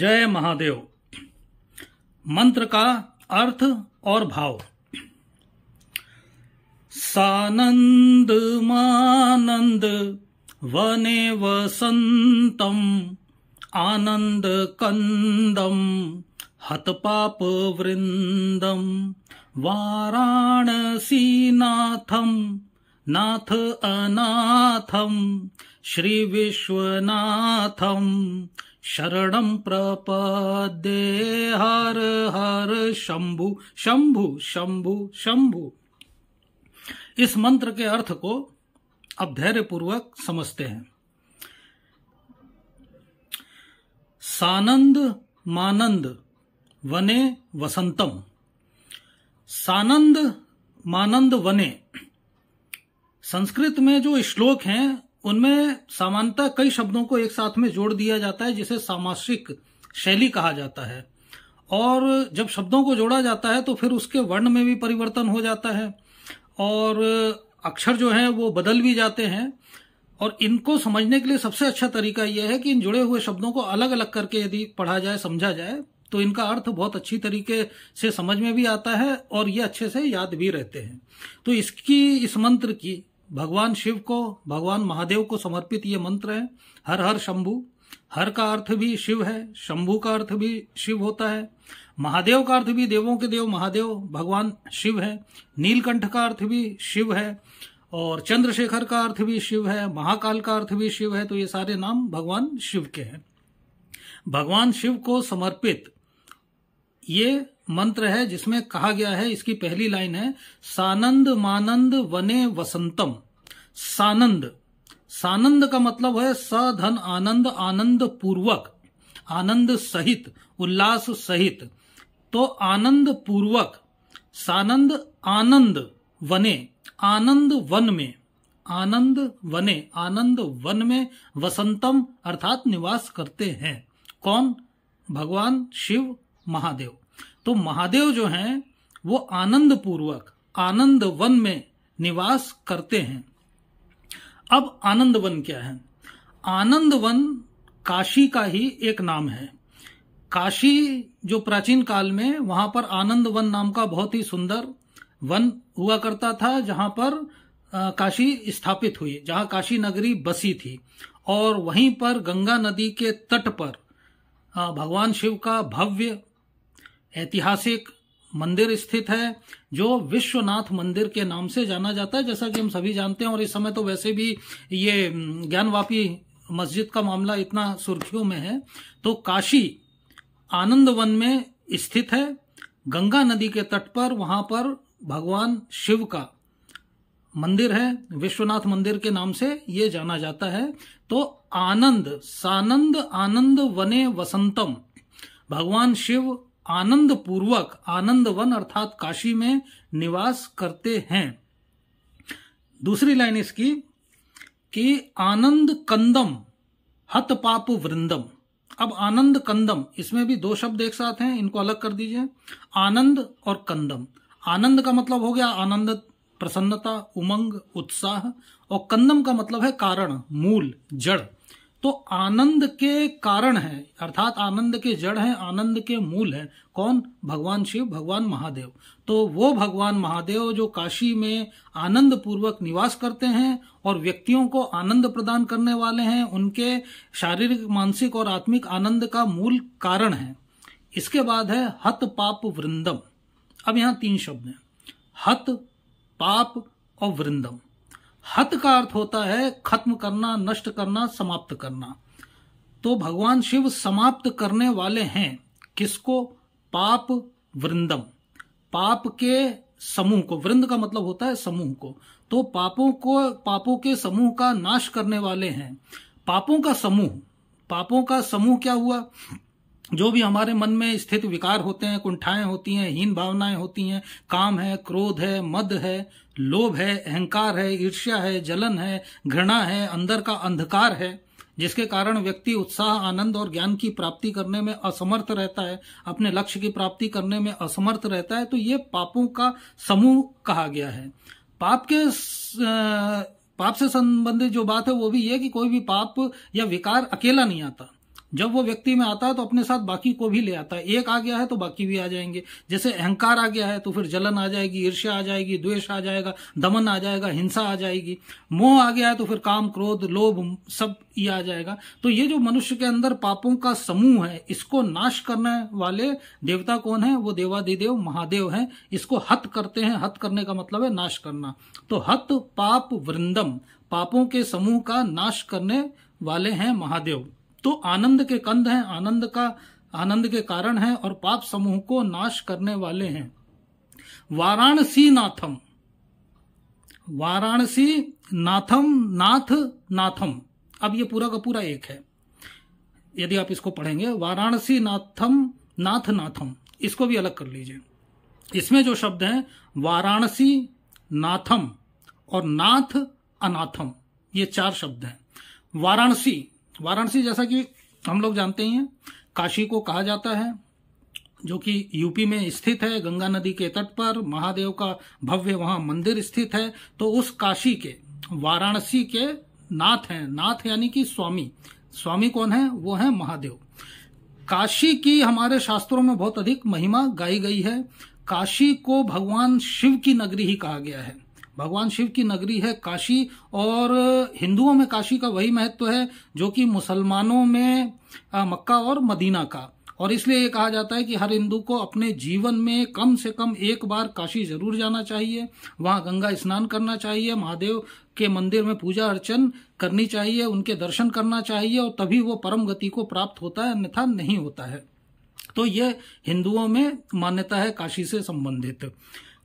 जय महादेव मंत्र का अर्थ और भाव सानंद मानंद वने वसंतम आनंद कंदम हतपाप वृंदम वाराणसी नाथम नाथ अनाथम श्री विश्वनाथम शरण प्रपदे हर हर शंभु शंभु शंभु शंभु इस मंत्र के अर्थ को अब धैर्य पूर्वक समझते हैं सानंद मानंद वने वसंतम सानंद मानंद वने संस्कृत में जो श्लोक हैं उनमें सामान्यतः कई शब्दों को एक साथ में जोड़ दिया जाता है जिसे सामासिक शैली कहा जाता है और जब शब्दों को जोड़ा जाता है तो फिर उसके वर्ण में भी परिवर्तन हो जाता है और अक्षर जो हैं वो बदल भी जाते हैं और इनको समझने के लिए सबसे अच्छा तरीका यह है कि इन जुड़े हुए शब्दों को अलग अलग करके यदि पढ़ा जाए समझा जाए तो इनका अर्थ बहुत अच्छी तरीके से समझ में भी आता है और ये अच्छे से याद भी रहते हैं तो इसकी इस मंत्र की भगवान शिव को भगवान महादेव को समर्पित ये मंत्र है हर हर शंभु हर का अर्थ भी शिव है शंभु का अर्थ भी शिव होता है महादेव का अर्थ भी देवों के देव महादेव भगवान शिव है नीलकंठ का अर्थ भी शिव है और चंद्रशेखर का अर्थ भी शिव है महाकाल का अर्थ भी शिव है तो ये सारे नाम भगवान शिव के हैं भगवान शिव को समर्पित ये मंत्र है जिसमें कहा गया है इसकी पहली लाइन है सानंद मानंद वने वसंतम सानंद सानंद का मतलब है सधन आनंद आनंद पूर्वक आनंद सहित उल्लास सहित तो आनंद पूर्वक सानंद आनंद वने आनंद वन में आनंद वने आनंद वन में वसंतम अर्थात निवास करते हैं कौन भगवान शिव महादेव तो महादेव जो हैं वो आनंद पूर्वक आनंद वन में निवास करते हैं अब आनंद वन क्या है आनंद वन काशी का ही एक नाम है काशी जो प्राचीन काल में वहां पर आनंद वन नाम का बहुत ही सुंदर वन हुआ करता था जहां पर काशी स्थापित हुई जहां काशी नगरी बसी थी और वहीं पर गंगा नदी के तट पर भगवान शिव का भव्य ऐतिहासिक मंदिर स्थित है जो विश्वनाथ मंदिर के नाम से जाना जाता है जैसा कि हम सभी जानते हैं और इस समय तो वैसे भी ये ज्ञानवापी मस्जिद का मामला इतना सुर्खियों में है तो काशी आनंद वन में स्थित है गंगा नदी के तट पर वहां पर भगवान शिव का मंदिर है विश्वनाथ मंदिर के नाम से ये जाना जाता है तो आनंद सानंद आनंद वने वसंतम भगवान शिव आनंद पूर्वक आनंद वन अर्थात काशी में निवास करते हैं दूसरी लाइन इसकी कि आनंद कंदम हत पाप वृंदम अब आनंद कंदम इसमें भी दो शब्द एक साथ हैं इनको अलग कर दीजिए आनंद और कंदम आनंद का मतलब हो गया आनंद प्रसन्नता उमंग उत्साह और कंदम का मतलब है कारण मूल जड़ तो आनंद के कारण है अर्थात आनंद के जड़ हैं आनंद के मूल हैं कौन भगवान शिव भगवान महादेव तो वो भगवान महादेव जो काशी में आनंद पूर्वक निवास करते हैं और व्यक्तियों को आनंद प्रदान करने वाले हैं उनके शारीरिक मानसिक और आत्मिक आनंद का मूल कारण है इसके बाद है हत पाप वृंदम अब यहाँ तीन शब्द हैं हत पाप और वृंदम हत का अर्थ होता है खत्म करना नष्ट करना समाप्त करना तो भगवान शिव समाप्त करने वाले हैं किसको पाप वृंदम पाप के समूह को वृंद का मतलब होता है समूह को तो पापों को पापों के समूह का नाश करने वाले हैं पापों का समूह पापों का समूह क्या हुआ जो भी हमारे मन में स्थित विकार होते हैं कुंठाएं होती हैं हीन भावनाएं होती हैं काम है क्रोध है मद है लोभ है अहंकार है ईर्ष्या है जलन है घृणा है अंदर का अंधकार है जिसके कारण व्यक्ति उत्साह आनंद और ज्ञान की प्राप्ति करने में असमर्थ रहता है अपने लक्ष्य की प्राप्ति करने में असमर्थ रहता है तो ये पापों का समूह कहा गया है पाप के पाप से संबंधित जो बात है वो भी ये कि कोई भी पाप या विकार अकेला नहीं आता जब वो व्यक्ति में आता है तो अपने साथ बाकी को भी ले आता है एक आ गया है तो बाकी भी आ जाएंगे जैसे अहंकार आ गया है तो फिर जलन आ जाएगी ईर्ष्या आ जाएगी द्वेष आ जाएगा दमन आ जाएगा हिंसा आ जाएगी मोह आ गया है तो फिर काम क्रोध लोभ सब ये आ जाएगा तो ये जो मनुष्य के अंदर पापों का समूह है इसको नाश करने वाले देवता कौन है वो देवादिदेव महादेव है इसको हत करते हैं हत करने का मतलब है नाश करना तो हत पाप वृंदम पापों के समूह का नाश करने वाले हैं महादेव तो आनंद के कंद हैं आनंद का आनंद के कारण हैं और पाप समूह को नाश करने वाले हैं वाराणसी नाथम वाराणसी नाथम नाथ नाथम अब ये पूरा का पूरा एक है यदि आप इसको पढ़ेंगे वाराणसी नाथम नाथ नाथम इसको भी अलग कर लीजिए इसमें जो शब्द हैं वाराणसी नाथम और नाथ अनाथम ये चार शब्द हैं वाराणसी वाराणसी जैसा कि हम लोग जानते ही हैं काशी को कहा जाता है जो कि यूपी में स्थित है गंगा नदी के तट पर महादेव का भव्य वहां मंदिर स्थित है तो उस काशी के वाराणसी के नाथ हैं नाथ यानी कि स्वामी स्वामी कौन है वो है महादेव काशी की हमारे शास्त्रों में बहुत अधिक महिमा गाई गई है काशी को भगवान शिव की नगरी ही कहा गया है भगवान शिव की नगरी है काशी और हिंदुओं में काशी का वही महत्व है जो कि मुसलमानों में मक्का और मदीना का और इसलिए ये कहा जाता है कि हर हिंदू को अपने जीवन में कम से कम एक बार काशी जरूर जाना चाहिए वहाँ गंगा स्नान करना चाहिए महादेव के मंदिर में पूजा अर्चन करनी चाहिए उनके दर्शन करना चाहिए और तभी वो परम गति को प्राप्त होता है अन्यथा नहीं होता है तो ये हिंदुओं में मान्यता है काशी से संबंधित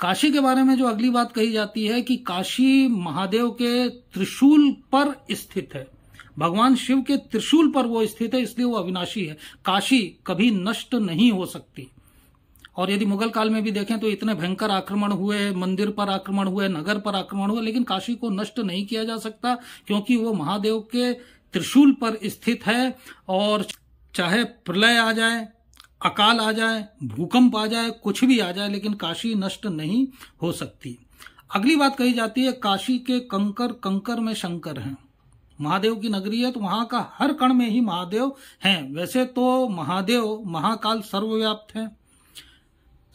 काशी के बारे में जो अगली बात कही जाती है कि काशी महादेव के त्रिशूल पर स्थित है भगवान शिव के त्रिशूल पर वो स्थित है इसलिए वो अविनाशी है काशी कभी नष्ट नहीं हो सकती और यदि मुगल काल में भी देखें तो इतने भयंकर आक्रमण हुए मंदिर पर आक्रमण हुए नगर पर आक्रमण हुए लेकिन काशी को नष्ट नहीं किया जा सकता क्योंकि वो महादेव के त्रिशूल पर स्थित है और चाहे प्रलय आ जाए अकाल आ जाए भूकंप आ जाए कुछ भी आ जाए लेकिन काशी नष्ट नहीं हो सकती अगली बात कही जाती है काशी के कंकर कंकर में शंकर हैं महादेव की नगरी है तो वहां का हर कण में ही महादेव हैं वैसे तो महादेव महाकाल सर्वव्याप्त है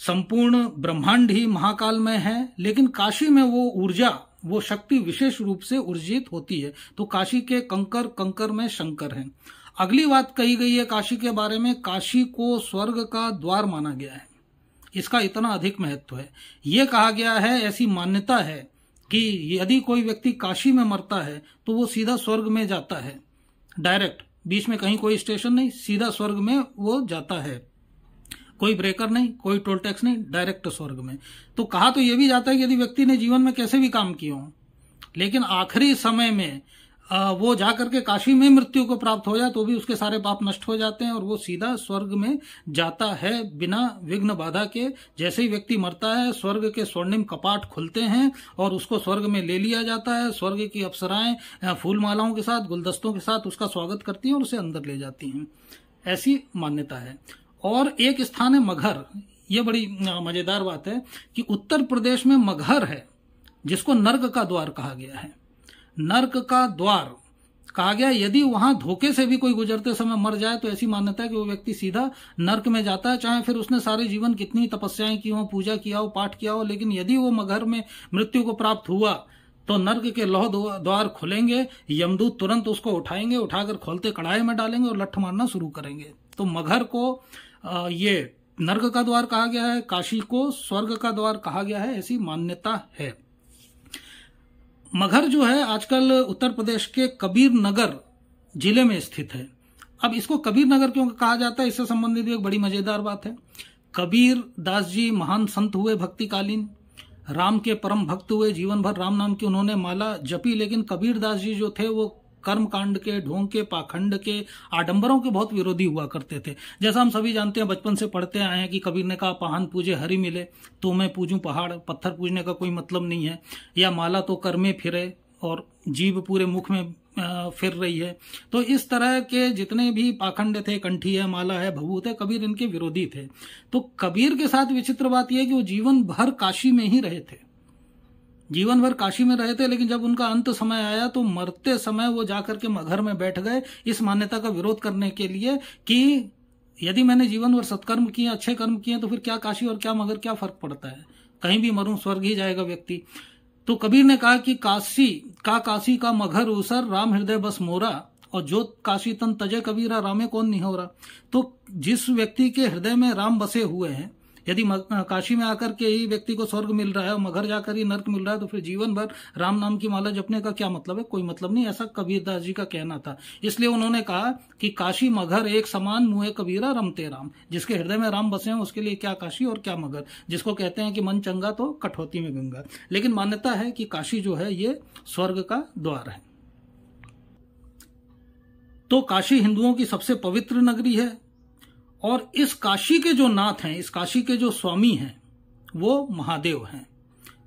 संपूर्ण ब्रह्मांड ही महाकाल में है लेकिन काशी में वो ऊर्जा वो शक्ति विशेष रूप से ऊर्जित होती है तो काशी के कंकर कंकर में शंकर हैं अगली बात कही गई है काशी के बारे में काशी को स्वर्ग का द्वार माना गया है इसका इतना अधिक महत्व है ये कहा गया है ऐसी मान्यता है कि यदि कोई व्यक्ति काशी में मरता है तो वो सीधा स्वर्ग में जाता है डायरेक्ट बीच में कहीं कोई स्टेशन नहीं सीधा स्वर्ग में वो जाता है कोई ब्रेकर नहीं कोई टोल टैक्स नहीं डायरेक्ट स्वर्ग में तो कहा तो यह भी जाता है कि यदि व्यक्ति ने जीवन में कैसे भी काम किए हो लेकिन आखिरी समय में वो जा करके काशी में मृत्यु को प्राप्त हो जाए तो भी उसके सारे पाप नष्ट हो जाते हैं और वो सीधा स्वर्ग में जाता है बिना विघ्न बाधा के जैसे ही व्यक्ति मरता है स्वर्ग के स्वर्णिम कपाट खुलते हैं और उसको स्वर्ग में ले लिया जाता है स्वर्ग की अप्सराएं फूल मालाओं के साथ गुलदस्तों के साथ उसका स्वागत करती हैं और उसे अंदर ले जाती हैं ऐसी मान्यता है और एक स्थान है मघर ये बड़ी मजेदार बात है कि उत्तर प्रदेश में मघर है जिसको नर्क का द्वार कहा गया है नर्क का द्वार कहा गया यदि वहां धोखे से भी कोई गुजरते समय मर जाए तो ऐसी मान्यता है कि वो व्यक्ति सीधा नर्क में जाता है चाहे फिर उसने सारे जीवन कितनी तपस्याएं की हो पूजा किया हो पाठ किया हो लेकिन यदि वो मगर में मृत्यु को प्राप्त हुआ तो नर्क के लौह द्वार खुलेंगे यमदूत तुरंत उसको उठाएंगे उठाकर खोलते कढ़ाई में डालेंगे और लठ मारना शुरू करेंगे तो मगर को ये नर्क का द्वार कहा गया है काशी को स्वर्ग का द्वार कहा गया है ऐसी मान्यता है मगर जो है आजकल उत्तर प्रदेश के कबीर नगर जिले में स्थित है अब इसको कबीर नगर क्यों कहा जाता है इससे संबंधित भी एक बड़ी मजेदार बात है कबीर दास जी महान संत हुए भक्तिकालीन राम के परम भक्त हुए जीवन भर राम नाम की उन्होंने माला जपी लेकिन कबीर दास जी जो थे वो कर्म कांड के ढोंग के पाखंड के आडंबरों के बहुत विरोधी हुआ करते थे जैसा हम सभी जानते हैं बचपन से पढ़ते आए हैं कि कबीर ने कहा पाहन पूजे हरी मिले तो मैं पूजू पहाड़ पत्थर पूजने का कोई मतलब नहीं है या माला तो कर्मे फिरे और जीव पूरे मुख में फिर रही है तो इस तरह के जितने भी पाखंड थे कंठी है माला है भभूत है कबीर इनके विरोधी थे तो कबीर के साथ विचित्र बात यह कि वो जीवन भर काशी में ही रहे थे जीवन भर काशी में रहे थे लेकिन जब उनका अंत समय आया तो मरते समय वो जाकर के मघर में बैठ गए इस मान्यता का विरोध करने के लिए कि यदि मैंने जीवन भर सत्कर्म किए अच्छे कर्म किए तो फिर क्या काशी और क्या मगर क्या फर्क पड़ता है कहीं भी मरूं स्वर्ग ही जाएगा व्यक्ति तो कबीर ने कहा कि काशी का काशी का मघर उसर राम हृदय बस मोरा और जो काशी तन तजे कबीरा रामे कौन नहीं हो रहा तो जिस व्यक्ति के हृदय में राम बसे हुए हैं यदि काशी में आकर के ही व्यक्ति को स्वर्ग मिल रहा है और मगर जाकर ही नर्क मिल रहा है तो फिर जीवन भर राम नाम की माला जपने का क्या मतलब है कोई मतलब नहीं ऐसा कबीरदास जी का कहना था इसलिए उन्होंने कहा कि काशी मगर एक समान मुहे कबीरा रमते राम जिसके हृदय में राम बसे हैं उसके लिए क्या काशी और क्या मगर जिसको कहते हैं कि मन चंगा तो कठौती में गंगा लेकिन मान्यता है कि काशी जो है ये स्वर्ग का द्वार है तो काशी हिंदुओं की सबसे पवित्र नगरी है और इस काशी के जो नाथ हैं इस काशी के जो स्वामी हैं वो महादेव हैं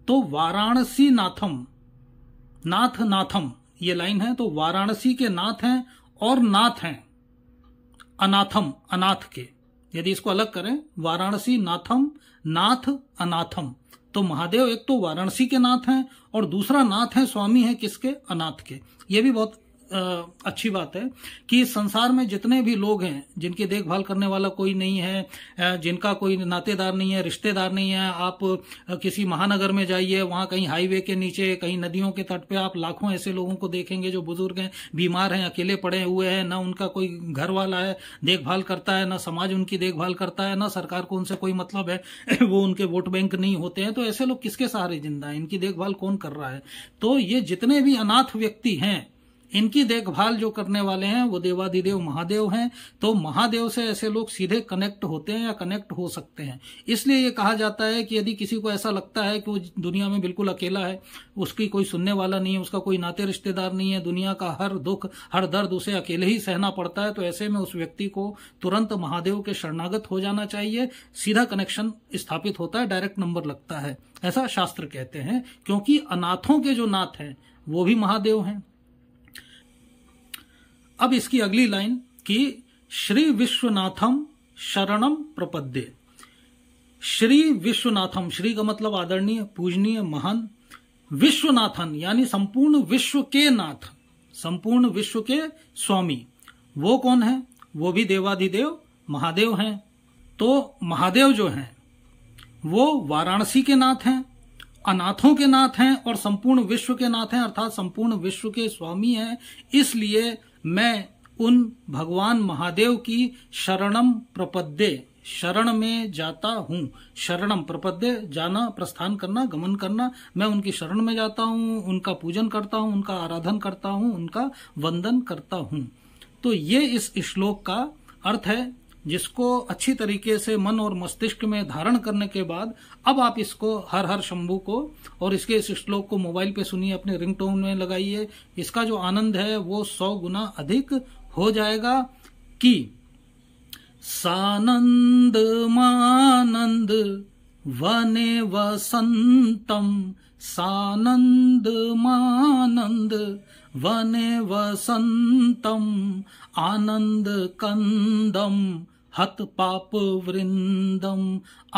तो वाराणसी नाथम नाथ नाथम ये लाइन है तो वाराणसी के नाथ हैं और नाथ हैं अनाथम अनाथ के यदि इसको अलग करें वाराणसी नाथम नाथ अनाथम तो महादेव एक तो वाराणसी के नाथ हैं और दूसरा नाथ है स्वामी है किसके अनाथ के ये भी बहुत अच्छी बात है कि संसार में जितने भी लोग हैं जिनकी देखभाल करने वाला कोई नहीं है जिनका कोई नातेदार नहीं है रिश्तेदार नहीं है आप किसी महानगर में जाइए वहाँ कहीं हाईवे के नीचे कहीं नदियों के तट पे आप लाखों ऐसे लोगों को देखेंगे जो बुजुर्ग हैं बीमार हैं अकेले पड़े हुए हैं ना उनका कोई घर वाला है देखभाल करता है ना समाज उनकी देखभाल करता है ना सरकार को उनसे कोई मतलब है वो उनके वोट बैंक नहीं होते हैं तो ऐसे लोग किसके सहारे जिंदा है इनकी देखभाल कौन कर रहा है तो ये जितने भी अनाथ व्यक्ति हैं इनकी देखभाल जो करने वाले हैं वो देवाधिदेव महादेव हैं तो महादेव से ऐसे लोग सीधे कनेक्ट होते हैं या कनेक्ट हो सकते हैं इसलिए ये कहा जाता है कि यदि किसी को ऐसा लगता है कि वो दुनिया में बिल्कुल अकेला है उसकी कोई सुनने वाला नहीं है उसका कोई नाते रिश्तेदार नहीं है दुनिया का हर दुख हर दर्द उसे अकेले ही सहना पड़ता है तो ऐसे में उस व्यक्ति को तुरंत महादेव के शरणागत हो जाना चाहिए सीधा कनेक्शन स्थापित होता है डायरेक्ट नंबर लगता है ऐसा शास्त्र कहते हैं क्योंकि अनाथों के जो नाथ हैं वो भी महादेव हैं अब इसकी अगली लाइन कि श्री विश्वनाथम शरणम प्रपद्य श्री विश्वनाथम श्री का मतलब आदरणीय पूजनीय महान विश्वनाथन यानी संपूर्ण विश्व के नाथ संपूर्ण विश्व के स्वामी वो कौन है वो भी देवाधिदेव महादेव हैं तो महादेव जो हैं वो वाराणसी के नाथ हैं अनाथों के नाथ हैं और संपूर्ण विश्व के नाथ हैं अर्थात संपूर्ण विश्व के स्वामी हैं इसलिए मैं उन भगवान महादेव की शरणम प्रपद्ये शरण में जाता हूँ शरणम प्रपद्य जाना प्रस्थान करना गमन करना मैं उनकी शरण में जाता हूँ उनका पूजन करता हूँ उनका आराधन करता हूँ उनका वंदन करता हूँ तो ये इस श्लोक का अर्थ है जिसको अच्छी तरीके से मन और मस्तिष्क में धारण करने के बाद अब आप इसको हर हर शंभू को और इसके इस श्लोक को मोबाइल पे सुनिए अपने रिंगटोन में लगाइए इसका जो आनंद है वो सौ गुना अधिक हो जाएगा कि सानंद मानंद वने वसंतम सानंद मानंद वने वसंतम आनंद कंदम हत पाप आनंद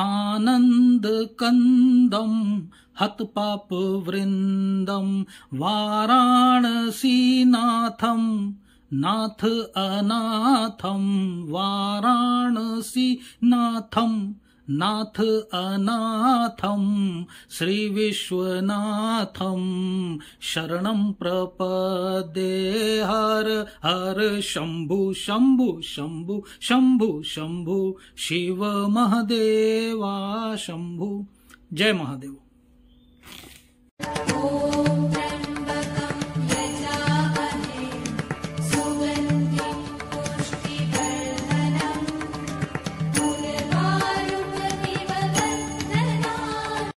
आनन्दकन्दम् हत पाप पापवृन्दम् वाराणसीनाथम् नाथ अनाथम् वाराणसीनाथम् नाथ श्री विश्वनाथम शरण प्रपदे हर हर शंभु शंभु शंभु शंभु शंभु शिव महादेवा शंभु जय महादेव